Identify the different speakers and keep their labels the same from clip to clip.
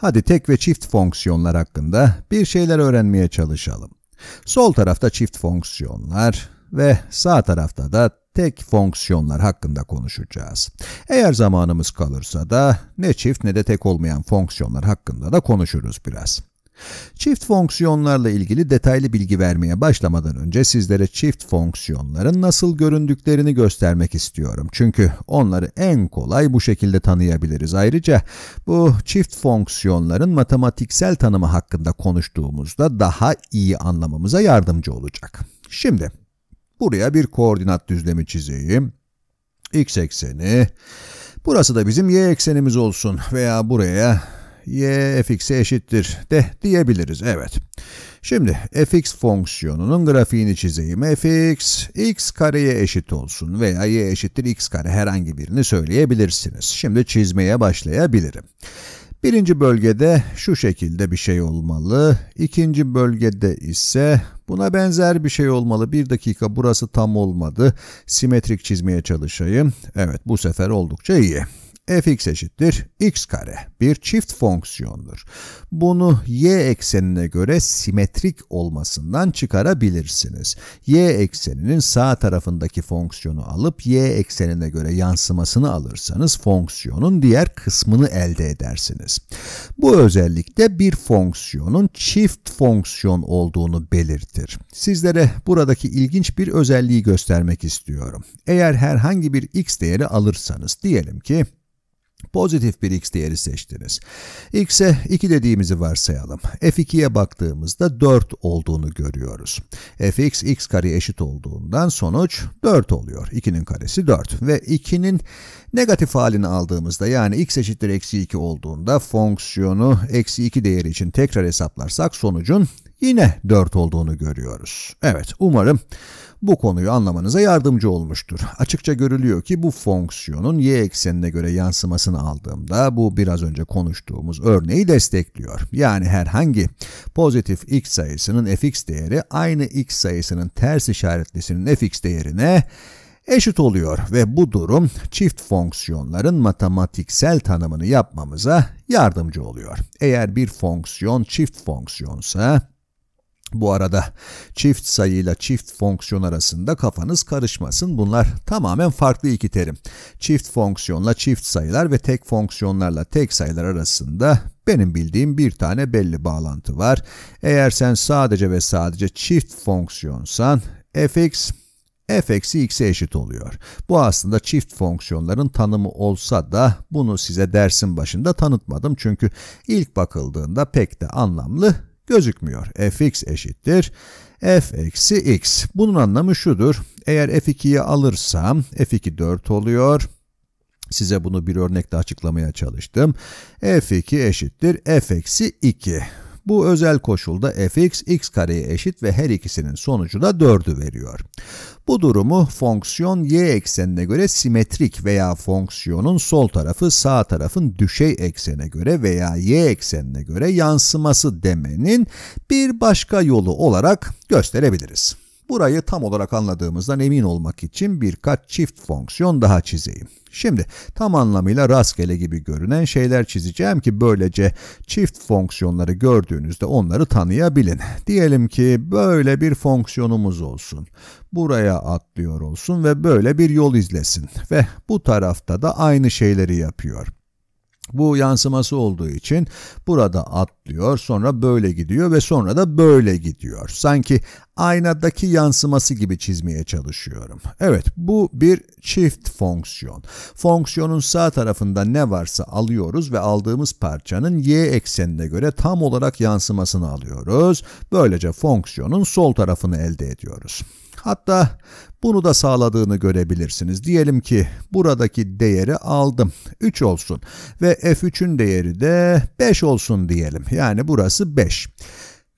Speaker 1: Hadi tek ve çift fonksiyonlar hakkında bir şeyler öğrenmeye çalışalım. Sol tarafta çift fonksiyonlar ve sağ tarafta da tek fonksiyonlar hakkında konuşacağız. Eğer zamanımız kalırsa da ne çift ne de tek olmayan fonksiyonlar hakkında da konuşuruz biraz. Çift fonksiyonlarla ilgili detaylı bilgi vermeye başlamadan önce sizlere çift fonksiyonların nasıl göründüklerini göstermek istiyorum. Çünkü onları en kolay bu şekilde tanıyabiliriz. Ayrıca bu çift fonksiyonların matematiksel tanımı hakkında konuştuğumuzda daha iyi anlamamıza yardımcı olacak. Şimdi buraya bir koordinat düzlemi çizeyim. x ekseni, burası da bizim y eksenimiz olsun veya buraya y fx'e eşittir de diyebiliriz. Evet. Şimdi fx fonksiyonunun grafiğini çizeyim. fx x kareye eşit olsun veya y eşittir x kare herhangi birini söyleyebilirsiniz. Şimdi çizmeye başlayabilirim. Birinci bölgede şu şekilde bir şey olmalı. İkinci bölgede ise buna benzer bir şey olmalı. Bir dakika burası tam olmadı. Simetrik çizmeye çalışayım. Evet bu sefer oldukça iyi fx eşittir x kare bir çift fonksiyondur. Bunu y eksenine göre simetrik olmasından çıkarabilirsiniz. y ekseninin sağ tarafındaki fonksiyonu alıp y eksenine göre yansımasını alırsanız fonksiyonun diğer kısmını elde edersiniz. Bu özellikle bir fonksiyonun çift fonksiyon olduğunu belirtir. Sizlere buradaki ilginç bir özelliği göstermek istiyorum. Eğer herhangi bir x değeri alırsanız diyelim ki Pozitif bir x değeri seçtiniz. x'e 2 dediğimizi varsayalım. f2'ye baktığımızda 4 olduğunu görüyoruz. fx x kare eşit olduğundan sonuç 4 oluyor. 2'nin karesi 4 ve 2'nin negatif halini aldığımızda yani x eşittir eksi 2 olduğunda fonksiyonu eksi 2 değeri için tekrar hesaplarsak sonucun yine 4 olduğunu görüyoruz. Evet umarım bu konuyu anlamanıza yardımcı olmuştur. Açıkça görülüyor ki bu fonksiyonun y eksenine göre yansımasını aldığımda bu biraz önce konuştuğumuz örneği destekliyor. Yani herhangi pozitif x sayısının fx değeri aynı x sayısının ters işaretlisinin fx değerine eşit oluyor ve bu durum çift fonksiyonların matematiksel tanımını yapmamıza yardımcı oluyor. Eğer bir fonksiyon çift fonksiyonsa bu arada çift sayıyla çift fonksiyon arasında kafanız karışmasın. Bunlar tamamen farklı iki terim. Çift fonksiyonla çift sayılar ve tek fonksiyonlarla tek sayılar arasında benim bildiğim bir tane belli bağlantı var. Eğer sen sadece ve sadece çift fonksiyonsan fx f x'e eşit oluyor. Bu aslında çift fonksiyonların tanımı olsa da bunu size dersin başında tanıtmadım çünkü ilk bakıldığında pek de anlamlı gözükmüyor. fx eşittir f eksi x. Bunun anlamı şudur. Eğer f2'yi alırsam f2 4 oluyor. Size bunu bir örnekle açıklamaya çalıştım. f2 eşittir f eksi 2. Bu özel koşulda fx x kareye eşit ve her ikisinin sonucu da 4'ü veriyor. Bu durumu fonksiyon y eksenine göre simetrik veya fonksiyonun sol tarafı sağ tarafın düşey eksene göre veya y eksenine göre yansıması demenin bir başka yolu olarak gösterebiliriz. Burayı tam olarak anladığımızdan emin olmak için birkaç çift fonksiyon daha çizeyim. Şimdi tam anlamıyla rastgele gibi görünen şeyler çizeceğim ki böylece çift fonksiyonları gördüğünüzde onları tanıyabilin. Diyelim ki böyle bir fonksiyonumuz olsun. Buraya atlıyor olsun ve böyle bir yol izlesin ve bu tarafta da aynı şeyleri yapıyor. Bu yansıması olduğu için burada atlıyor, sonra böyle gidiyor ve sonra da böyle gidiyor. Sanki aynadaki yansıması gibi çizmeye çalışıyorum. Evet bu bir çift fonksiyon. Fonksiyonun sağ tarafında ne varsa alıyoruz ve aldığımız parçanın y eksenine göre tam olarak yansımasını alıyoruz. Böylece fonksiyonun sol tarafını elde ediyoruz. Hatta bunu da sağladığını görebilirsiniz. Diyelim ki buradaki değeri aldım. 3 olsun ve F3'ün değeri de 5 olsun diyelim. Yani burası 5.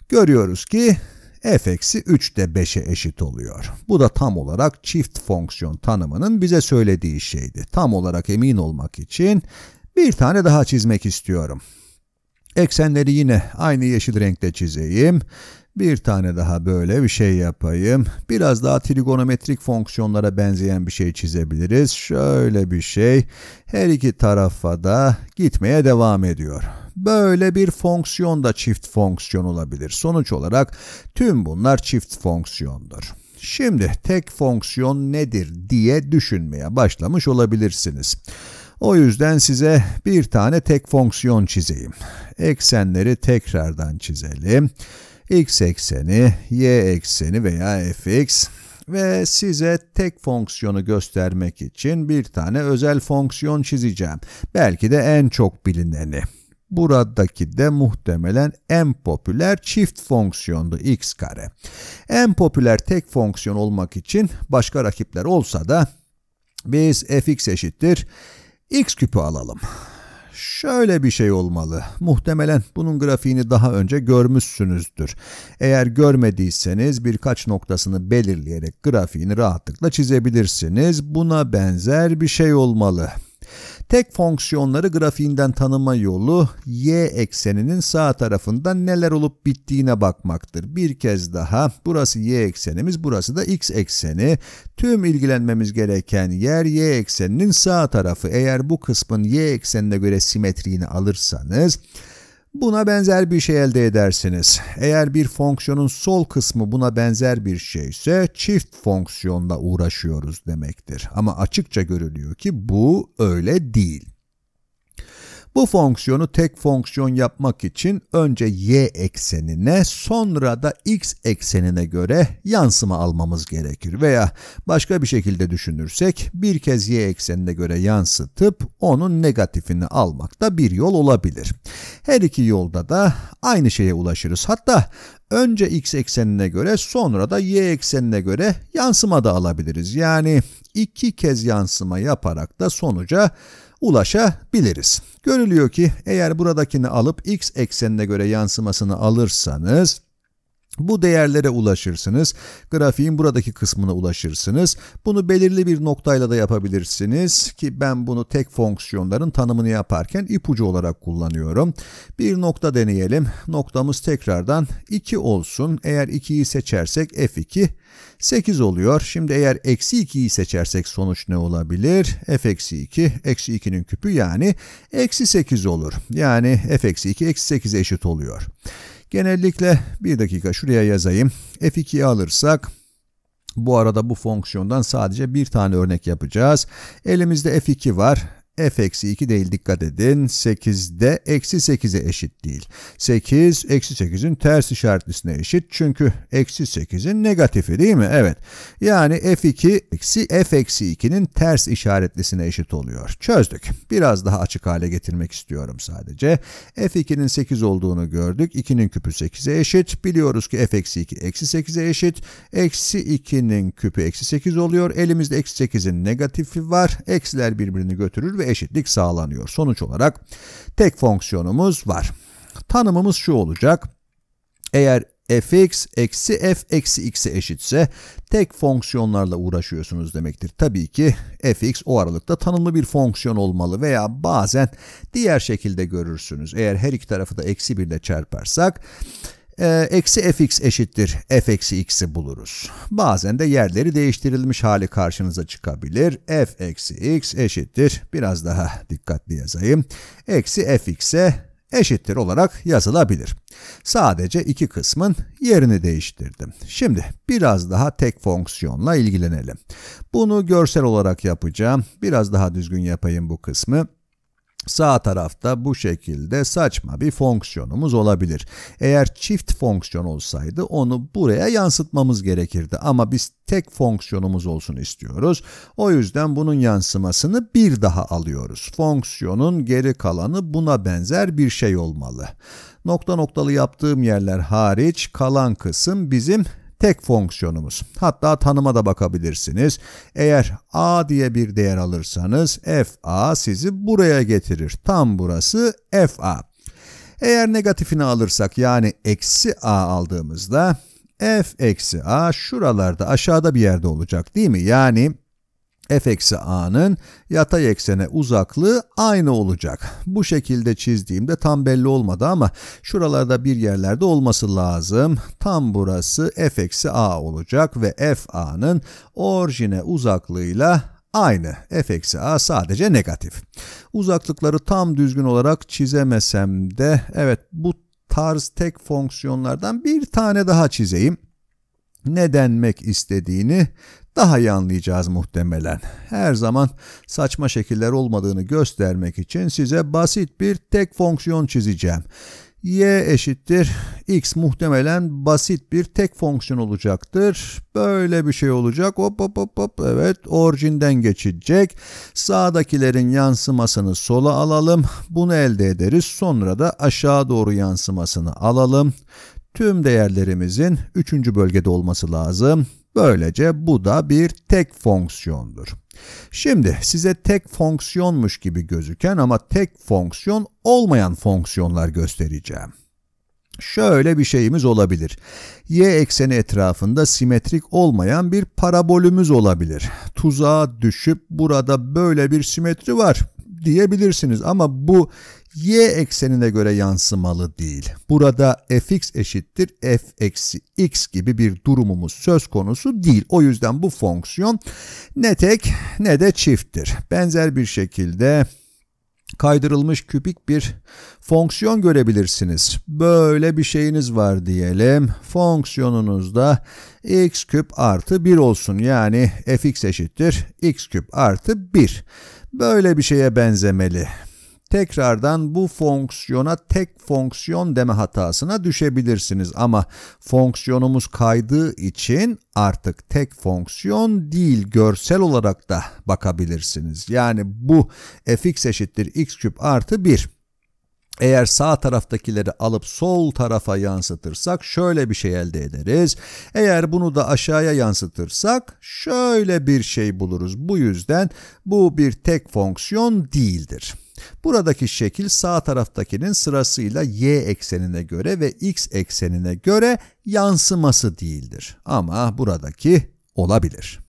Speaker 1: Görüyoruz ki f-3 de 5'e eşit oluyor. Bu da tam olarak çift fonksiyon tanımının bize söylediği şeydi. Tam olarak emin olmak için bir tane daha çizmek istiyorum. Eksenleri yine aynı yeşil renkte çizeyim. Bir tane daha böyle bir şey yapayım. Biraz daha trigonometrik fonksiyonlara benzeyen bir şey çizebiliriz. Şöyle bir şey. Her iki tarafa da gitmeye devam ediyor. Böyle bir fonksiyon da çift fonksiyon olabilir. Sonuç olarak tüm bunlar çift fonksiyondur. Şimdi tek fonksiyon nedir diye düşünmeye başlamış olabilirsiniz. O yüzden size bir tane tek fonksiyon çizeyim. Eksenleri tekrardan çizelim x ekseni, y ekseni veya fx ve size tek fonksiyonu göstermek için bir tane özel fonksiyon çizeceğim. Belki de en çok bilineni. Buradaki de muhtemelen en popüler çift fonksiyondu x kare. En popüler tek fonksiyon olmak için başka rakipler olsa da biz fx eşittir x küpü alalım. Şöyle bir şey olmalı. Muhtemelen bunun grafiğini daha önce görmüşsünüzdür. Eğer görmediyseniz birkaç noktasını belirleyerek grafiğini rahatlıkla çizebilirsiniz. Buna benzer bir şey olmalı. Tek fonksiyonları grafiğinden tanıma yolu y ekseninin sağ tarafında neler olup bittiğine bakmaktır. Bir kez daha burası y eksenimiz, burası da x ekseni. Tüm ilgilenmemiz gereken yer y ekseninin sağ tarafı. Eğer bu kısmın y eksenine göre simetriğini alırsanız Buna benzer bir şey elde edersiniz. Eğer bir fonksiyonun sol kısmı buna benzer bir şeyse çift fonksiyonla uğraşıyoruz demektir. Ama açıkça görülüyor ki bu öyle değil. Bu fonksiyonu tek fonksiyon yapmak için önce y eksenine sonra da x eksenine göre yansıma almamız gerekir. Veya başka bir şekilde düşünürsek bir kez y eksenine göre yansıtıp onun negatifini almak da bir yol olabilir. Her iki yolda da aynı şeye ulaşırız. Hatta önce x eksenine göre sonra da y eksenine göre yansıma da alabiliriz. Yani iki kez yansıma yaparak da sonuca ulaşabiliriz. Görülüyor ki eğer buradakini alıp x eksenine göre yansımasını alırsanız bu değerlere ulaşırsınız. Grafiğin buradaki kısmına ulaşırsınız. Bunu belirli bir noktayla da yapabilirsiniz ki ben bunu tek fonksiyonların tanımını yaparken ipucu olarak kullanıyorum. Bir nokta deneyelim. Noktamız tekrardan 2 olsun. Eğer 2'yi seçersek f2 8 oluyor. Şimdi eğer eksi 2'yi seçersek sonuç ne olabilir? f eksi 2, eksi 2'nin küpü yani eksi 8 olur. Yani f eksi 2 eksi 8 eşit oluyor. Genellikle bir dakika şuraya yazayım. F2'yi alırsak bu arada bu fonksiyondan sadece bir tane örnek yapacağız. Elimizde F2 var f eksi 2 değil dikkat edin. 8 de eksi 8'e eşit değil. 8 eksi 8'in ters işaretlisine eşit. Çünkü eksi 8'in negatifi değil mi? Evet. Yani f2 eksi f eksi 2'nin ters işaretlisine eşit oluyor. Çözdük. Biraz daha açık hale getirmek istiyorum sadece. f2'nin 8 olduğunu gördük. 2'nin küpü 8'e eşit. Biliyoruz ki f eksi 2 eksi 8'e eşit. Eksi 2'nin küpü eksi 8 oluyor. Elimizde eksi 8'in negatifi var. Eksiler birbirini götürür ve ve eşitlik sağlanıyor. Sonuç olarak tek fonksiyonumuz var. Tanımımız şu olacak. Eğer fx eksi f eksi x'e eşitse tek fonksiyonlarla uğraşıyorsunuz demektir. Tabii ki fx o aralıkta tanımlı bir fonksiyon olmalı veya bazen diğer şekilde görürsünüz. Eğer her iki tarafı da eksi 1 ile çarparsak ee, eksi fx eşittir f eksi x'i buluruz. Bazen de yerleri değiştirilmiş hali karşınıza çıkabilir. f eksi x eşittir. Biraz daha dikkatli yazayım. Eksi fx'e eşittir olarak yazılabilir. Sadece iki kısmın yerini değiştirdim. Şimdi biraz daha tek fonksiyonla ilgilenelim. Bunu görsel olarak yapacağım. Biraz daha düzgün yapayım bu kısmı. Sağ tarafta bu şekilde saçma bir fonksiyonumuz olabilir. Eğer çift fonksiyon olsaydı onu buraya yansıtmamız gerekirdi ama biz tek fonksiyonumuz olsun istiyoruz. O yüzden bunun yansımasını bir daha alıyoruz. Fonksiyonun geri kalanı buna benzer bir şey olmalı. Nokta noktalı yaptığım yerler hariç kalan kısım bizim tek fonksiyonumuz. Hatta tanıma da bakabilirsiniz. Eğer a diye bir değer alırsanız f a sizi buraya getirir. Tam burası f a. Eğer negatifini alırsak yani eksi a aldığımızda f eksi a şuralarda aşağıda bir yerde olacak değil mi? Yani f eksi a'nın yatay eksene uzaklığı aynı olacak. Bu şekilde çizdiğimde tam belli olmadı ama şuralarda bir yerlerde olması lazım. Tam burası f eksi a olacak ve f a'nın orijine uzaklığıyla aynı. f eksi a sadece negatif. Uzaklıkları tam düzgün olarak çizemesem de evet bu tarz tek fonksiyonlardan bir tane daha çizeyim ne denmek istediğini daha iyi anlayacağız muhtemelen. Her zaman saçma şekiller olmadığını göstermek için size basit bir tek fonksiyon çizeceğim. y eşittir x muhtemelen basit bir tek fonksiyon olacaktır. Böyle bir şey olacak. Hop hop hop hop evet orijinden geçecek. Sağdakilerin yansımasını sola alalım. Bunu elde ederiz. Sonra da aşağı doğru yansımasını alalım. Tüm değerlerimizin 3. bölgede olması lazım. Böylece bu da bir tek fonksiyondur. Şimdi size tek fonksiyonmuş gibi gözüken ama tek fonksiyon olmayan fonksiyonlar göstereceğim. Şöyle bir şeyimiz olabilir. Y ekseni etrafında simetrik olmayan bir parabolümüz olabilir. Tuzağa düşüp burada böyle bir simetri var diyebilirsiniz ama bu y eksenine göre yansımalı değil. Burada fx eşittir f eksi x gibi bir durumumuz söz konusu değil. O yüzden bu fonksiyon ne tek ne de çifttir. Benzer bir şekilde kaydırılmış küpik bir fonksiyon görebilirsiniz. Böyle bir şeyiniz var diyelim. Fonksiyonunuzda x küp artı 1 olsun. Yani fx eşittir x küp artı 1. Böyle bir şeye benzemeli tekrardan bu fonksiyona tek fonksiyon deme hatasına düşebilirsiniz. Ama fonksiyonumuz kaydığı için artık tek fonksiyon değil görsel olarak da bakabilirsiniz. Yani bu fx eşittir x küp artı 1. Eğer sağ taraftakileri alıp sol tarafa yansıtırsak şöyle bir şey elde ederiz. Eğer bunu da aşağıya yansıtırsak şöyle bir şey buluruz. Bu yüzden bu bir tek fonksiyon değildir. Buradaki şekil sağ taraftakinin sırasıyla y eksenine göre ve x eksenine göre yansıması değildir. Ama buradaki olabilir.